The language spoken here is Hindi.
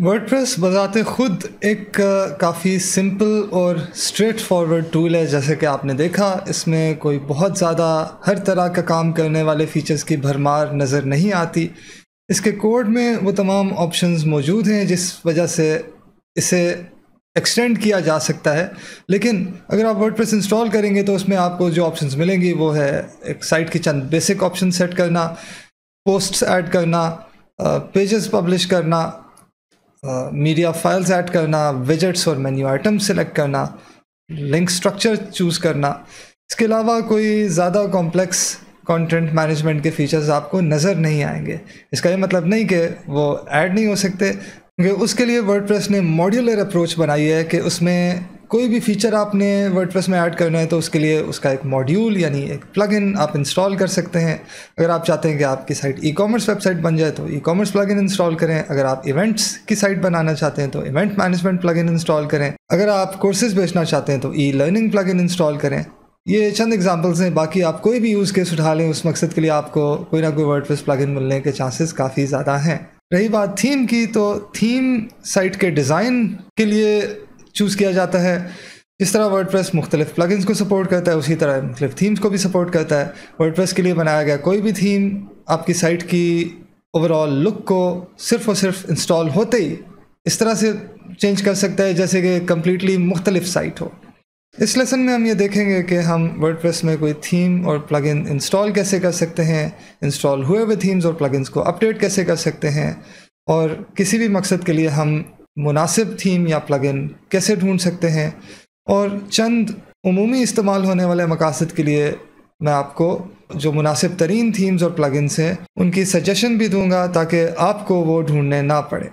वर्डप्रेस बजाते ख़ुद एक काफ़ी सिंपल और स्ट्रेट फॉरवर्ड टूल है जैसे कि आपने देखा इसमें कोई बहुत ज़्यादा हर तरह का काम करने वाले फीचर्स की भरमार नज़र नहीं आती इसके कोड में वो तमाम ऑप्शंस मौजूद हैं जिस वजह से इसे एक्सटेंड किया जा सकता है लेकिन अगर आप वर्डप्रेस इंस्टॉल करेंगे तो उसमें आपको जो ऑप्शंस मिलेंगी वो है एक साइट की चंद बेसिक ऑप्शन सेट करना पोस्ट्स ऐड करना पेजेस पब्लिश करना मीडिया फाइल्स ऐड करना विजट्स और मेन्यू आइटम सेलेक्ट करना लिंक स्ट्रक्चर चूज़ करना इसके अलावा कोई ज़्यादा कॉम्प्लेक्स कंटेंट मैनेजमेंट के फीचर्स आपको नज़र नहीं आएंगे इसका ये मतलब नहीं कि वो ऐड नहीं हो सकते क्योंकि उसके लिए वर्डप्रेस ने मॉड्यूलर अप्रोच बनाई है कि उसमें कोई भी फीचर आपने वर्ड में ऐड करना है तो उसके लिए उसका एक मॉड्यूल यानी एक प्लगइन आप इंस्टॉल कर सकते हैं अगर आप चाहते हैं कि आपकी साइट ई कॉमर्स वेबसाइट बन जाए तो ई कॉमर्स प्लगइन इंस्टॉल करें अगर आप इवेंट्स की साइट बनाना चाहते हैं तो इवेंट मैनेजमेंट प्लग इंस्टॉल करें अगर आप कोर्सेज बेचना चाहते हैं तो ई लर्निंग प्लग इंस्टॉल करें ये चंद एग्जाम्पल्स हैं बाकी आप कोई भी यूज़ केस उठा लें उस मकसद के लिए आपको कोई ना कोई प्लग इन मिलने के चांसेस काफ़ी ज़्यादा हैं रही बात थीम की तो थीम साइट के डिज़ाइन के लिए चूज़ किया जाता है जिस तरह वर्ड प्रेस मुख्तलिफ प्लगिन को सपोर्ट करता है उसी तरह मुख्तलिफ थीम्स को भी सपोर्ट करता है वर्ड प्रेस के लिए बनाया गया कोई भी थीम आपकी साइट की ओवरऑल लुक को सिर्फ और सिर्फ इंस्टॉल होते ही इस तरह से चेंज कर सकता है जैसे कि कम्प्लीटली मुख्तलिफ साइट हो इस लेसन में हम ये देखेंगे कि हम प्रेस में कोई थीम और प्लगइन इंस्टॉल कैसे कर सकते हैं इंस्टॉल हुए हुए थीम्स और प्लगइन्स को अपडेट कैसे कर सकते हैं और किसी भी मकसद के लिए हम मुनासिब थीम या प्लगइन कैसे ढूंढ सकते हैं और चंद उमूमी इस्तेमाल होने वाले मकासद के लिए मैं आपको जो मुनासिब तरीन थीम्स और प्लगइन्स हैं उनकी सजेशन भी दूंगा ताकि आपको वो ढूंढने ना पड़े